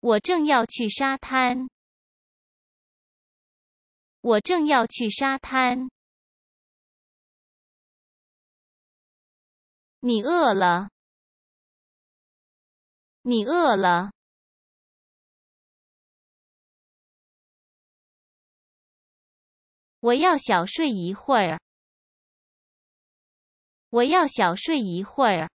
我正要去沙滩。我正要去沙滩。你饿了？你饿了？我要小睡一会儿。我要小睡一会儿。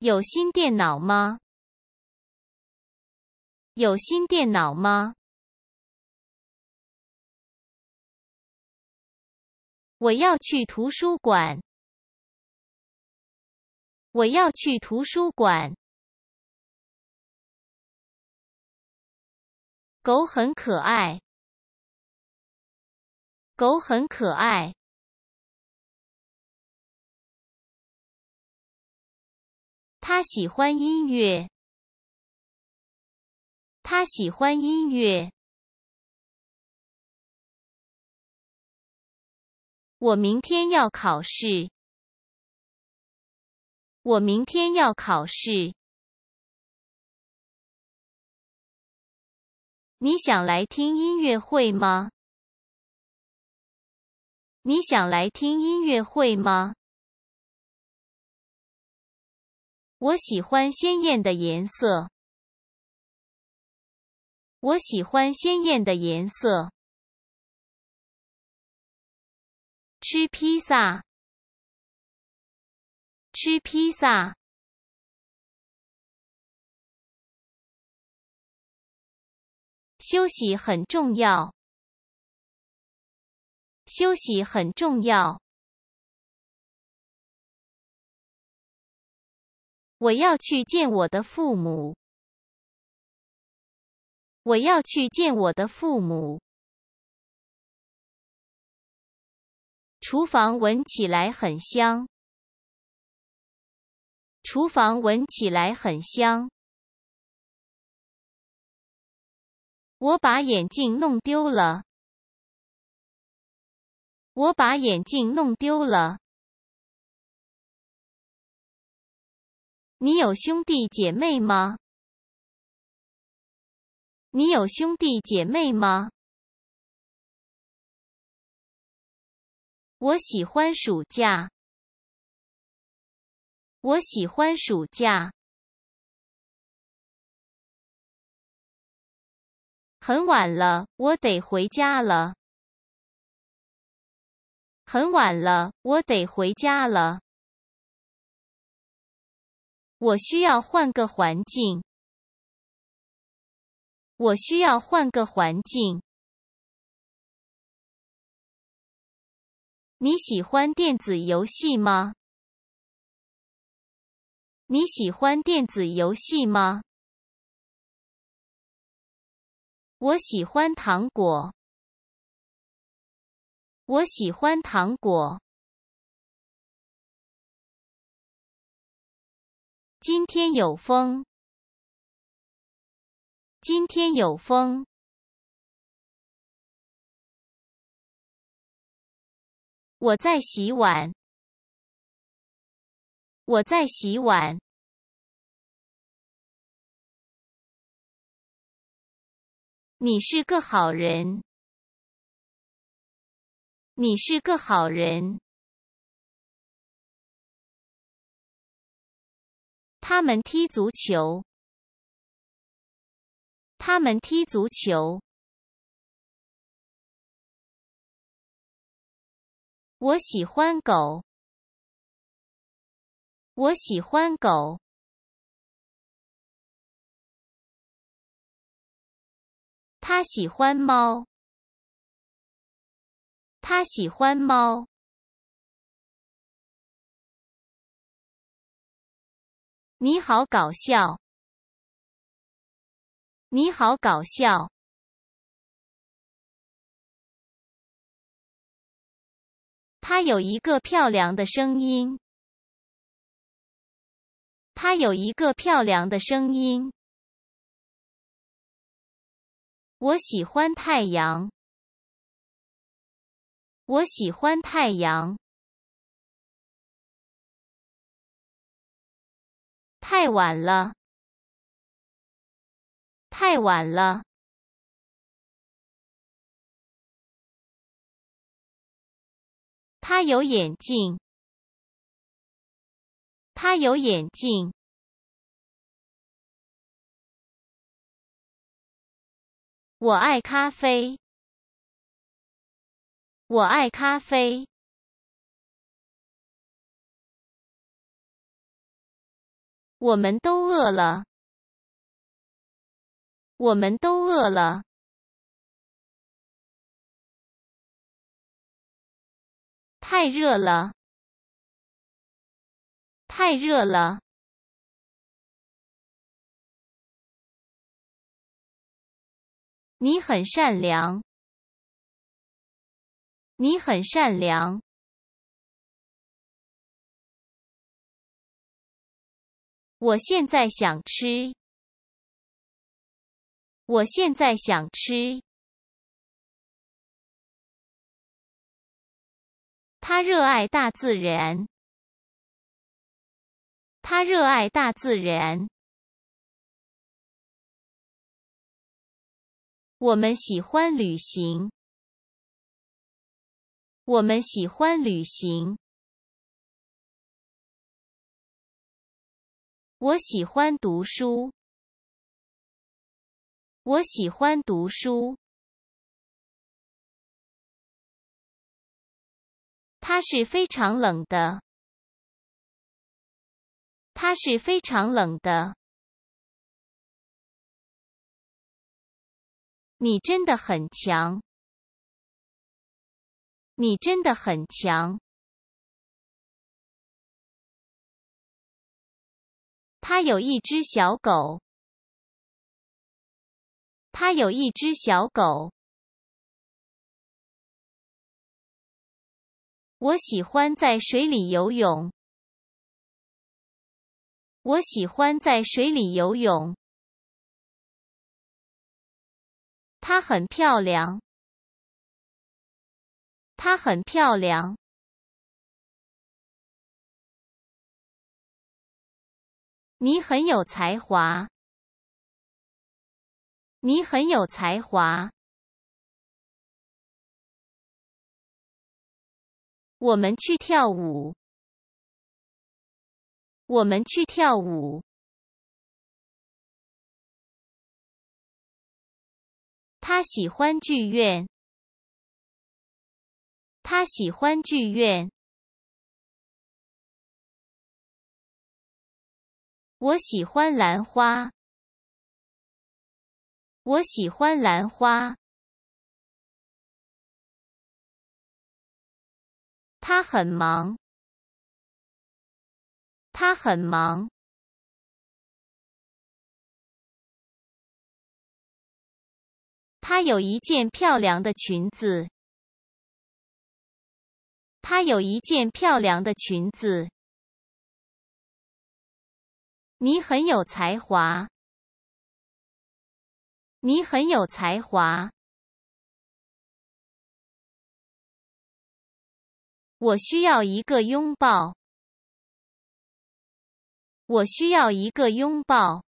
有新电脑吗？有新电脑吗？我要去图书馆。我要去图书馆。狗很可爱。狗很可爱。他喜欢音乐。他喜欢音乐。我明天要考试。我明天要考试。你想来听音乐会吗？你想来听音乐会吗？我喜欢鲜艳的颜色。我喜欢鲜艳的颜色。吃披萨。吃披萨。休息很重要。休息很重要。我要去见我的父母。我要去见我的父母。厨房闻起来很香。厨房闻起来很香。我把眼镜弄丢了。我把眼镜弄丢了。你有兄弟姐妹吗？你有兄弟姐妹吗？我喜欢暑假。我喜欢暑假。很晚了，我得回家了。很晚了，我得回家了。我需要换个环境。我需要换个环境。你喜欢电子游戏吗？你喜欢电子游戏吗？我喜欢糖果。我喜欢糖果。今天有风。今天有风。我在洗碗。我在洗碗。你是个好人。你是个好人。他们踢足球。他们踢足球。我喜欢狗。我喜欢狗。他喜欢猫。他喜欢猫。你好搞笑！你好搞笑！他有一个漂亮的声音。他有一个漂亮的声音。我喜欢太阳。我喜欢太阳。太晚了，太晚了。他有眼镜，他有眼镜。我爱咖啡，我爱咖啡。我们都饿了，我们都饿了。太热了，太热了。你很善良，你很善良。我现在想吃。我现在想吃。他热爱大自然。他热爱大自然。我们喜欢旅行。我们喜欢旅行。我喜欢读书。我喜欢读书。它是非常冷的。它是非常冷的。你真的很强。你真的很强。他有一只小狗。他有一只小狗。我喜欢在水里游泳。我喜欢在水里游泳。她很漂亮。她很漂亮。你很有才华。你很有才华。我们去跳舞。我们去跳舞。他喜欢剧院。他喜欢剧院。我喜欢兰花。我喜欢兰花。他很忙。他很忙。他有一件漂亮的裙子。他有一件漂亮的裙子。你很有才华。你很有才华。我需要一个拥抱。我需要一个拥抱。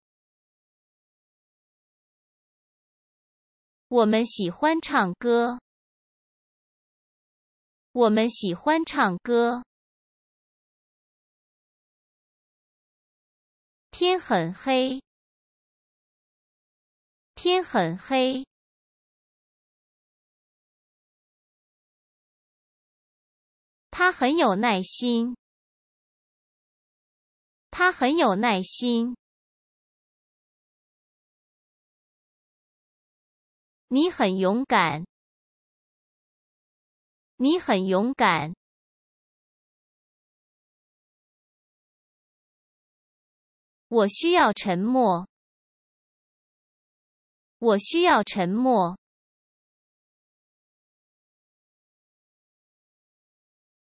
我们喜欢唱歌。我们喜欢唱歌。天很黑，天很黑。他很有耐心，他很有耐心。你很勇敢，你很勇敢。我需要沉默。我需要沉默。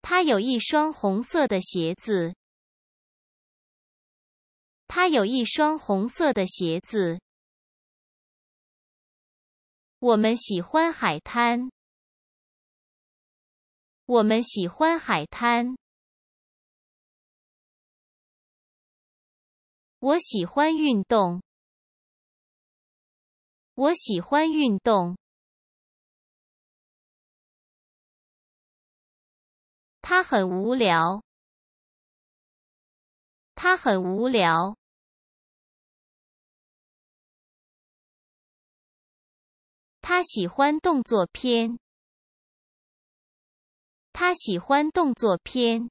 他有一双红色的鞋子。他有一双红色的鞋子。我们喜欢海滩。我们喜欢海滩。我喜欢运动。我喜欢运动。他很无聊。他很无聊。他喜欢动作片。他喜欢动作片。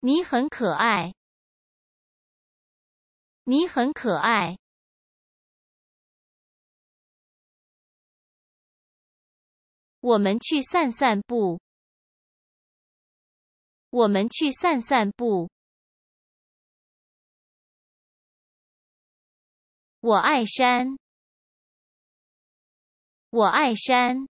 你很可爱，你很可爱。我们去散散步，我们去散散步。我爱山，我爱山。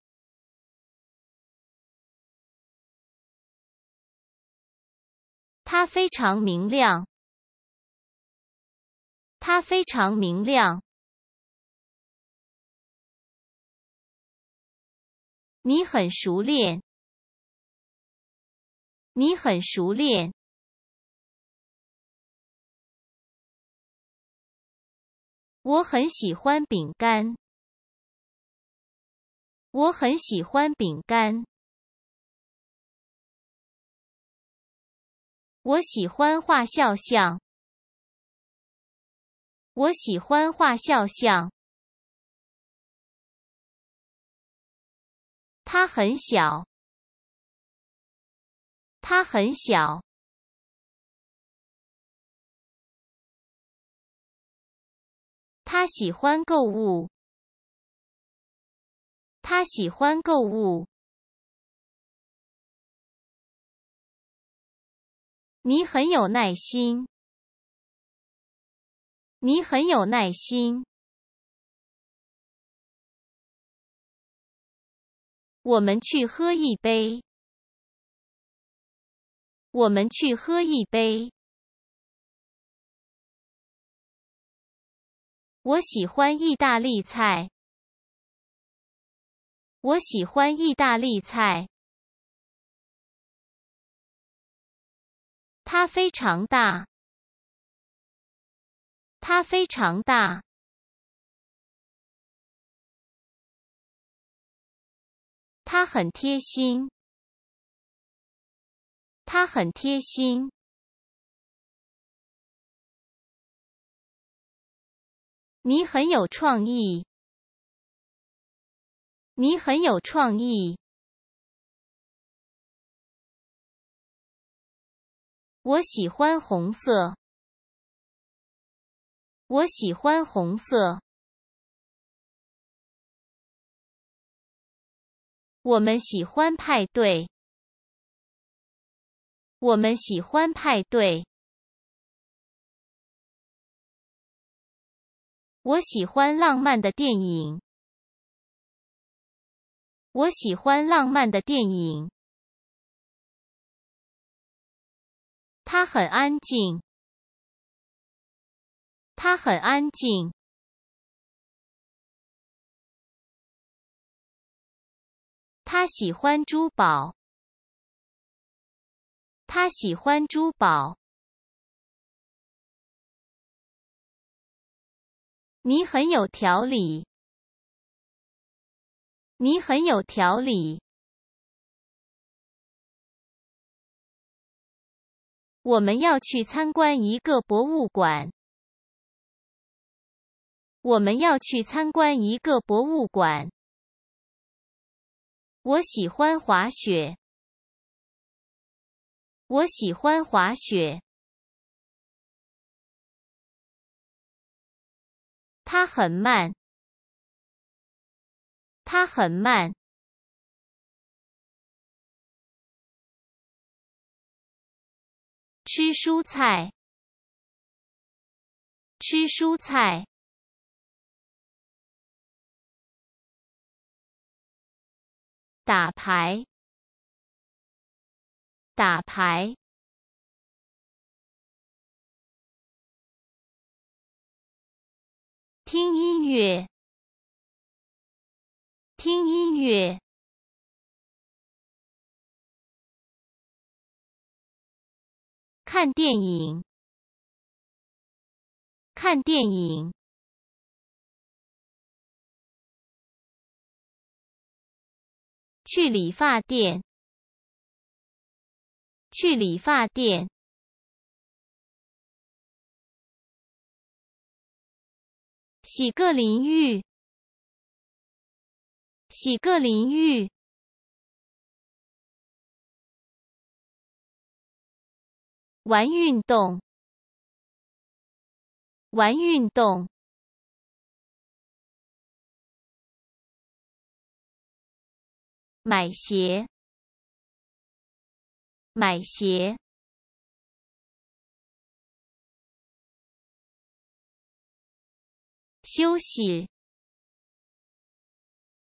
它非常明亮。它非常明亮。你很熟练。你很熟练。我很喜欢饼干。我很喜欢饼干。我喜欢画肖像。我喜欢画肖像。他很小。他很小。他喜欢购物。他喜欢购物。你很有耐心。你很有耐心。我们去喝一杯。我们去喝一杯。我喜欢意大利菜。我喜欢意大利菜。它非常大，它非常大，它很贴心，它很贴心，你很有创意，你很有创意。我喜欢红色。我喜欢红色。我们喜欢派对。我们喜欢派对。我喜欢浪漫的电影。我喜欢浪漫的电影。他很安静，他很安静。他喜欢珠宝，他喜欢珠宝。你很有条理，你很有条理。我们要去参观一个博物馆。我们要去参观一个博物馆。我喜欢滑雪。我喜欢滑雪。它很慢。它很慢。吃蔬菜，吃蔬菜，打牌，打牌，听音乐，听音乐。看电影，看电影。去理发店，去理发店。洗个淋浴，洗个淋浴。玩运动，玩运动，买鞋，买鞋，休息，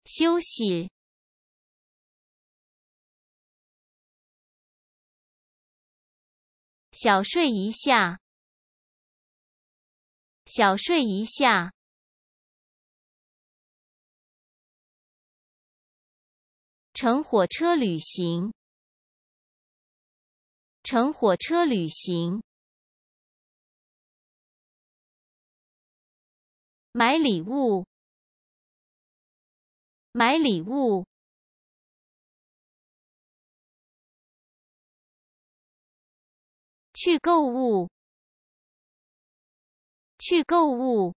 休息。小睡一下，小睡一下。乘火车旅行，乘火车旅行。买礼物，买礼物。去购物，去购物。